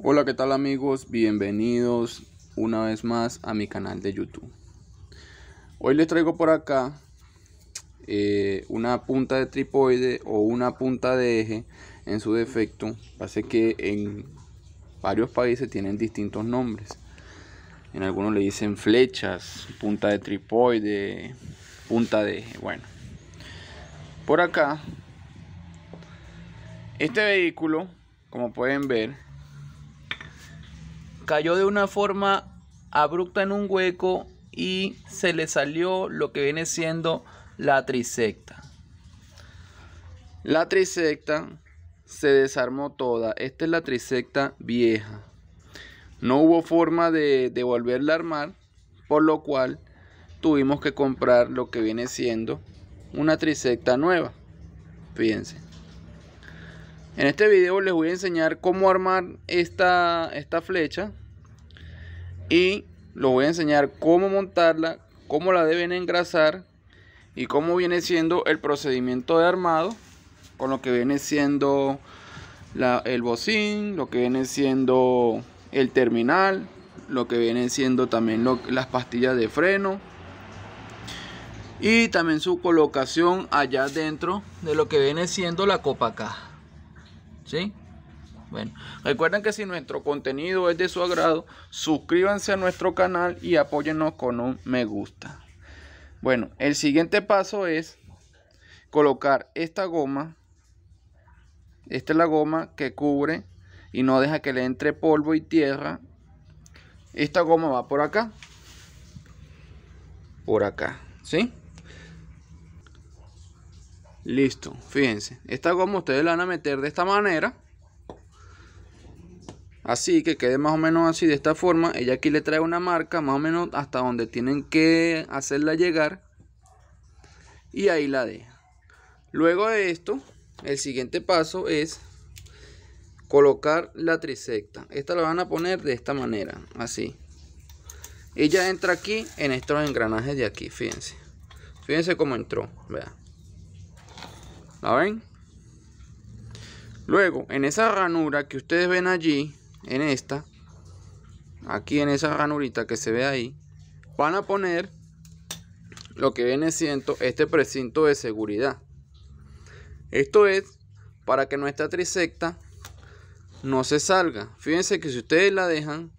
Hola, ¿qué tal amigos? Bienvenidos una vez más a mi canal de YouTube. Hoy les traigo por acá eh, una punta de tripoide o una punta de eje en su defecto. parece que en varios países tienen distintos nombres. En algunos le dicen flechas, punta de tripoide, punta de eje. Bueno, por acá, este vehículo, como pueden ver, cayó de una forma abrupta en un hueco y se le salió lo que viene siendo la trisecta. La trisecta se desarmó toda. Esta es la trisecta vieja. No hubo forma de, volverla a armar, por lo cual tuvimos que comprar lo que viene siendo una trisecta nueva. Fíjense. En este video les voy a enseñar cómo armar esta, esta flecha y les voy a enseñar cómo montarla, cómo la deben engrasar y cómo viene siendo el procedimiento de armado con lo que viene siendo el bocín, lo que viene siendo el terminal, lo que viene siendo también las pastillas de freno y también su colocación allá dentro de lo que viene siendo la copa acá ¿Sí? Bueno, recuerden que si nuestro contenido es de su agrado, suscríbanse a nuestro canal y apóyennos con un me gusta. Bueno, el siguiente paso es colocar esta goma. Esta es la goma que cubre y no deja que le entre polvo y tierra. Esta goma va por acá. Por acá, ¿sí? Listo, fíjense. Esta goma ustedes la van a meter de esta manera. Así que quede más o menos así, de esta forma. Ella aquí le trae una marca, más o menos hasta donde tienen que hacerla llegar. Y ahí la deja. Luego de esto, el siguiente paso es colocar la trisecta. Esta la van a poner de esta manera, así. Ella entra aquí en estos engranajes de aquí, fíjense. Fíjense cómo entró, vea. ¿La ven? Luego, en esa ranura que ustedes ven allí, en esta, aquí en esa ranurita que se ve ahí, van a poner lo que viene siendo este precinto de seguridad. Esto es para que nuestra trisecta no se salga. Fíjense que si ustedes la dejan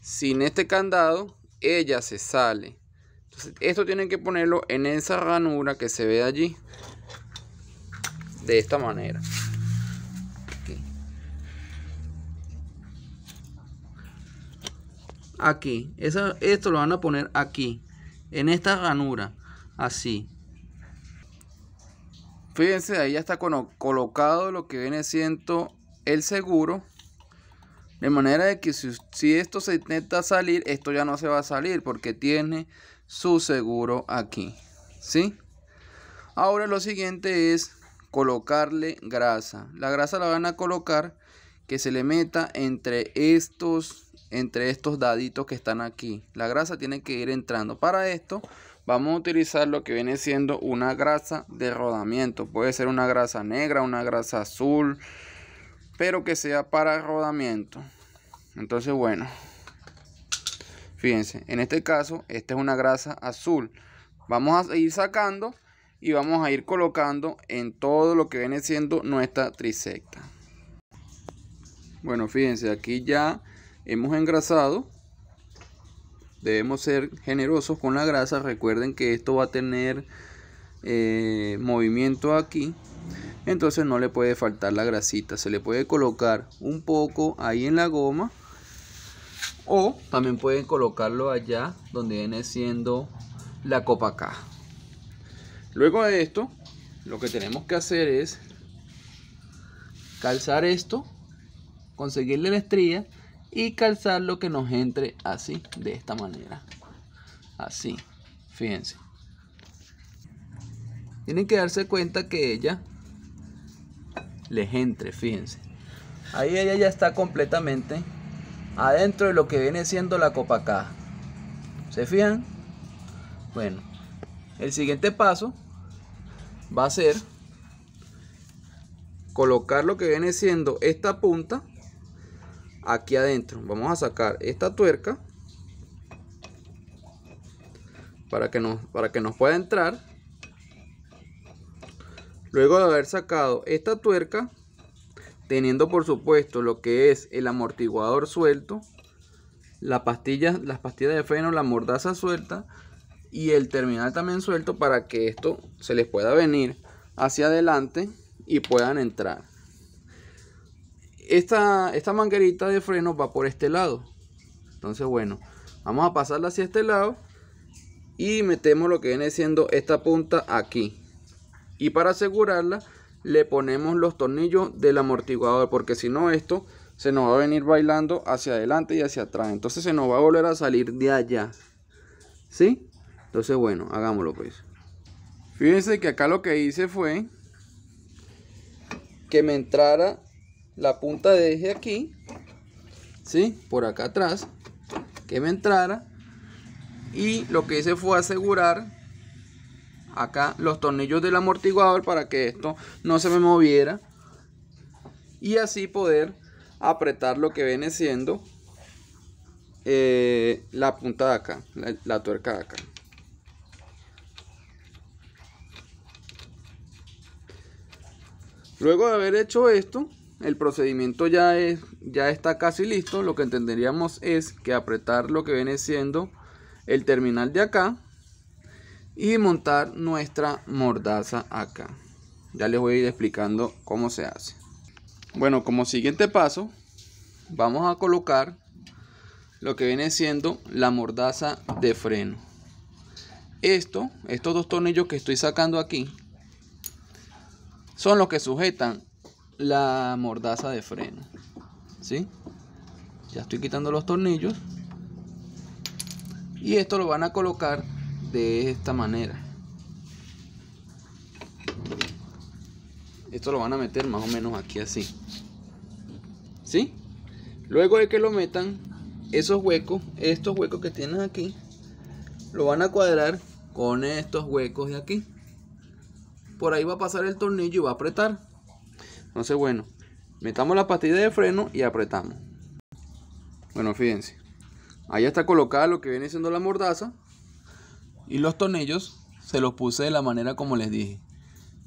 sin este candado, ella se sale. Entonces, esto tienen que ponerlo en esa ranura que se ve allí de esta manera aquí, Eso, esto lo van a poner aquí en esta ranura así fíjense ahí ya está colocado lo que viene siendo el seguro de manera de que si, si, esto se intenta salir, esto ya no se va a salir porque tiene su seguro aquí. ¿Sí? Ahora lo siguiente es colocarle grasa. La grasa la van a colocar que se le meta entre estos, entre estos daditos que están aquí. La grasa tiene que ir entrando. Para esto vamos a utilizar lo que viene siendo una grasa de rodamiento. Puede ser una grasa negra, una grasa azul, pero que sea para rodamiento. Entonces, bueno, fíjense, en este caso, esta es una grasa azul. Vamos a ir sacando y vamos a ir colocando en todo lo que viene siendo nuestra trisecta. Bueno, fíjense, aquí ya hemos engrasado. Debemos ser generosos con la grasa. Recuerden que esto va a tener eh, movimiento aquí. Entonces no le puede faltar la grasita. Se le puede colocar un poco ahí en la goma. O también pueden colocarlo allá donde viene siendo la copa caja. Luego de esto, lo que tenemos que hacer es calzar esto, conseguirle la estrella y calzar lo que nos entre así, de esta manera. Así, fíjense. Tienen que darse cuenta que ella les entre, fíjense. Ahí ella ya está completamente adentro de lo que viene siendo la copa caja. ¿Se fijan? Bueno, el siguiente paso va a ser colocar lo que viene siendo esta punta aquí adentro. Vamos a sacar esta tuerca para que nos, para que pueda entrar. Luego de haber sacado esta tuerca, teniendo por supuesto lo que es el amortiguador suelto, la pastilla, las pastillas de freno, la mordaza suelta, y el terminal también suelto para que esto se les pueda venir hacia adelante y puedan entrar. Esta, esta manguerita de freno va por este lado. Entonces, bueno, vamos a pasarla hacia este lado y metemos lo que viene siendo esta punta aquí. Y para asegurarla, le ponemos los tornillos del amortiguador, porque si no, esto se nos va a venir bailando hacia adelante y hacia atrás. Entonces se nos va a volver a salir de allá. ¿Sí? Entonces, bueno, hagámoslo pues. Fíjense que acá lo que hice fue que me entrara la punta de eje aquí, ¿sí? Por acá atrás, que me entrara. Y lo que hice fue asegurar acá los tornillos del amortiguador para que esto no se me moviera. Y así poder apretar lo que viene siendo eh, la punta de acá, la, la tuerca de acá. Luego de haber hecho esto, el procedimiento ya, es, ya está casi listo. Lo que entenderíamos es que apretar lo que viene siendo el terminal de acá y montar nuestra mordaza acá. Ya les voy a ir explicando cómo se hace. Bueno, como siguiente paso, vamos a colocar lo que viene siendo la mordaza de freno. Esto, estos dos tornillos que estoy sacando aquí, son los que sujetan la mordaza de freno. ¿Sí? Ya estoy quitando los tornillos. Y esto lo van a colocar de esta manera. Esto lo van a meter más o menos aquí así. ¿Sí? Luego de que lo metan, esos huecos, estos huecos que tienen aquí, lo van a cuadrar con estos huecos de aquí por ahí va a pasar el tornillo y va a apretar. Entonces, bueno, metamos la pastilla de freno y apretamos. Bueno, fíjense. Ahí está colocada lo que viene siendo la mordaza. Y los tornillos se los puse de la manera como les dije.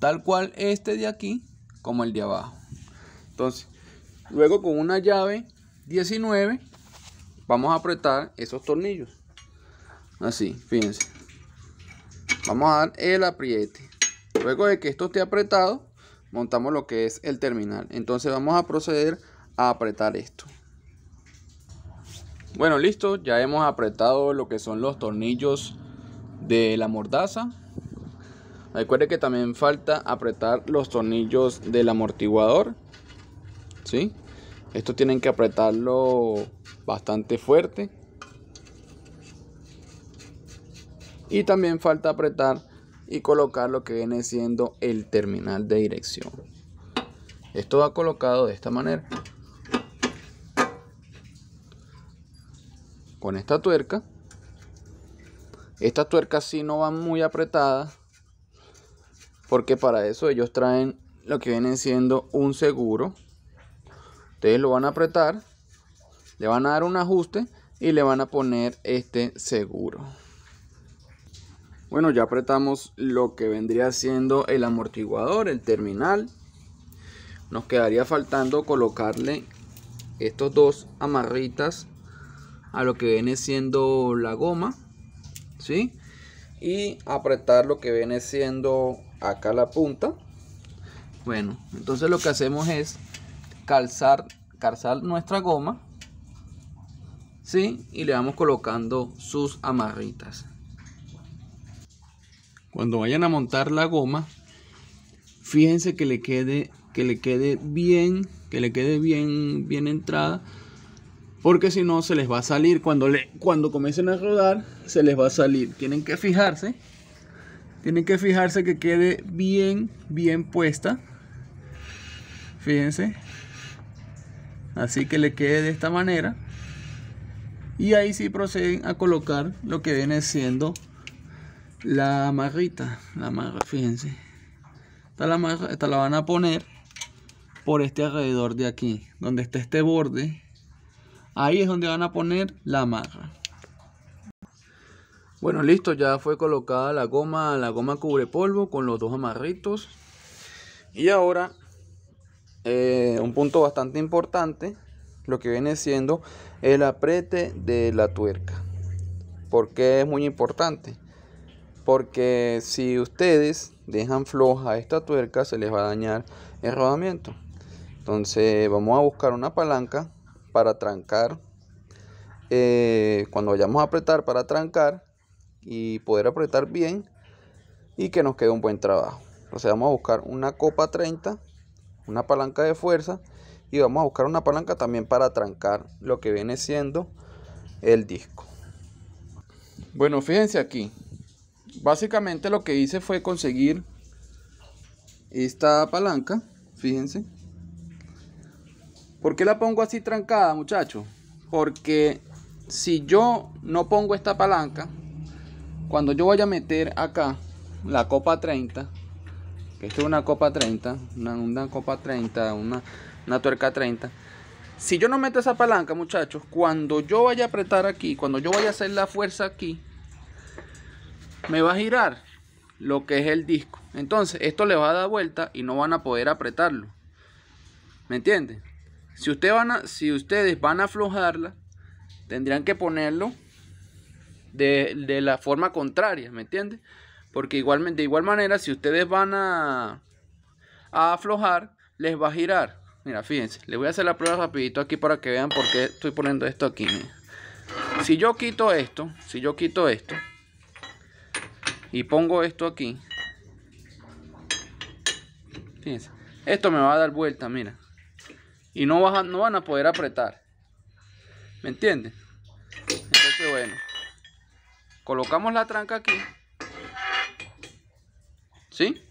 Tal cual este de aquí como el de abajo. Entonces, luego con una llave 19 vamos a apretar esos tornillos. Así, fíjense. Vamos a dar el apriete. Luego de que esto esté apretado, montamos lo que es el terminal. Entonces vamos a proceder a apretar esto. Bueno, listo. Ya hemos apretado lo que son los tornillos de la mordaza. Recuerde que también falta apretar los tornillos del amortiguador. ¿Sí? Esto tienen que apretarlo bastante fuerte. Y también falta apretar y colocar lo que viene siendo el terminal de dirección. Esto va colocado de esta manera. Con esta tuerca. Esta tuerca si no va muy apretada. Porque para eso ellos traen lo que viene siendo un seguro. Ustedes lo van a apretar. Le van a dar un ajuste y le van a poner este seguro. Bueno, ya apretamos lo que vendría siendo el amortiguador, el terminal. Nos quedaría faltando colocarle estos dos amarritas a lo que viene siendo la goma. ¿Sí? Y apretar lo que viene siendo acá la punta. Bueno, entonces lo que hacemos es calzar, calzar nuestra goma. ¿Sí? Y le vamos colocando sus amarritas. Cuando vayan a montar la goma, fíjense que le quede que le quede bien, que le quede bien bien entrada, porque si no se les va a salir cuando le cuando comiencen a rodar, se les va a salir. Tienen que fijarse tienen que fijarse que quede bien, bien puesta. Fíjense. Así que le quede de esta manera. Y ahí sí proceden a colocar lo que viene siendo la amarrita, la amarra, fíjense. Esta la, esta la van a poner por este alrededor de aquí, donde está este borde. Ahí es donde van a poner la amarra Bueno, listo, ya fue colocada la goma, la goma cubre polvo con los dos amarritos. Y ahora, eh, un punto bastante importante, lo que viene siendo el apriete de la tuerca. Porque es muy importante? Porque si ustedes dejan floja esta tuerca, se les va a dañar el rodamiento. Entonces vamos a buscar una palanca para trancar. Eh, cuando vayamos a apretar para trancar y poder apretar bien y que nos quede un buen trabajo. Entonces vamos a buscar una copa 30, una palanca de fuerza y vamos a buscar una palanca también para trancar lo que viene siendo el disco. Bueno, fíjense aquí, básicamente lo que hice fue conseguir esta palanca, fíjense. ¿Por qué la pongo así trancada, muchachos? Porque si yo no pongo esta palanca, cuando yo vaya a meter acá la copa 30, que esto es una copa 30, una, copa 30, una, una tuerca 30, si yo no meto esa palanca, muchachos, cuando yo vaya a apretar aquí, cuando yo vaya a hacer la fuerza aquí, me va a girar lo que es el disco. Entonces, esto le va a dar vuelta y no van a poder apretarlo. ¿Me entiende? Si, van a, si ustedes van a aflojarla, tendrían que ponerlo de, la forma contraria, ¿me entiende? Porque igualmente, de igual manera, si ustedes van a, a aflojar, les va a girar. Mira, fíjense, les voy a hacer la prueba rapidito aquí para que vean por qué estoy poniendo esto aquí. Si yo quito esto, si yo quito esto, y pongo esto aquí fíjense esto me va a dar vuelta mira y no, no van a poder apretar ¿me entienden? entonces bueno colocamos la tranca aquí ¿sí?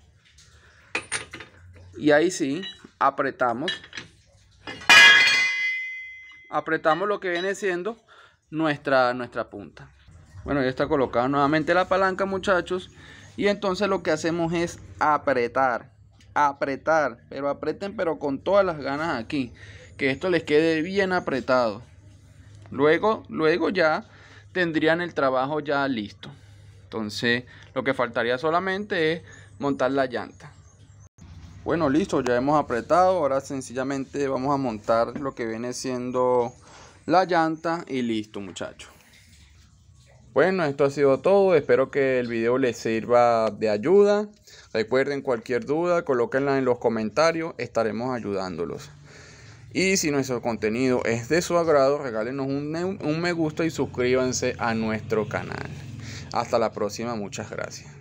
y ahí sí apretamos apretamos lo que viene siendo nuestra, nuestra punta bueno, ya está colocada nuevamente la palanca, muchachos. Y entonces lo que hacemos es apretar. Apretar. Pero apreten, pero con todas las ganas aquí. Que esto les quede bien apretado. Luego, luego ya tendrían el trabajo ya listo. Entonces, lo que faltaría solamente es montar la llanta. Bueno, listo, ya hemos apretado. Ahora sencillamente vamos a montar lo que viene siendo la llanta y listo, muchachos. Bueno, esto ha sido todo. Espero que el video les sirva de ayuda. Recuerden cualquier duda, colóquenla en los comentarios. Estaremos ayudándolos. Y si nuestro contenido es de su agrado, regálenos un, un me gusta y suscríbanse a nuestro canal. Hasta la próxima, muchas gracias.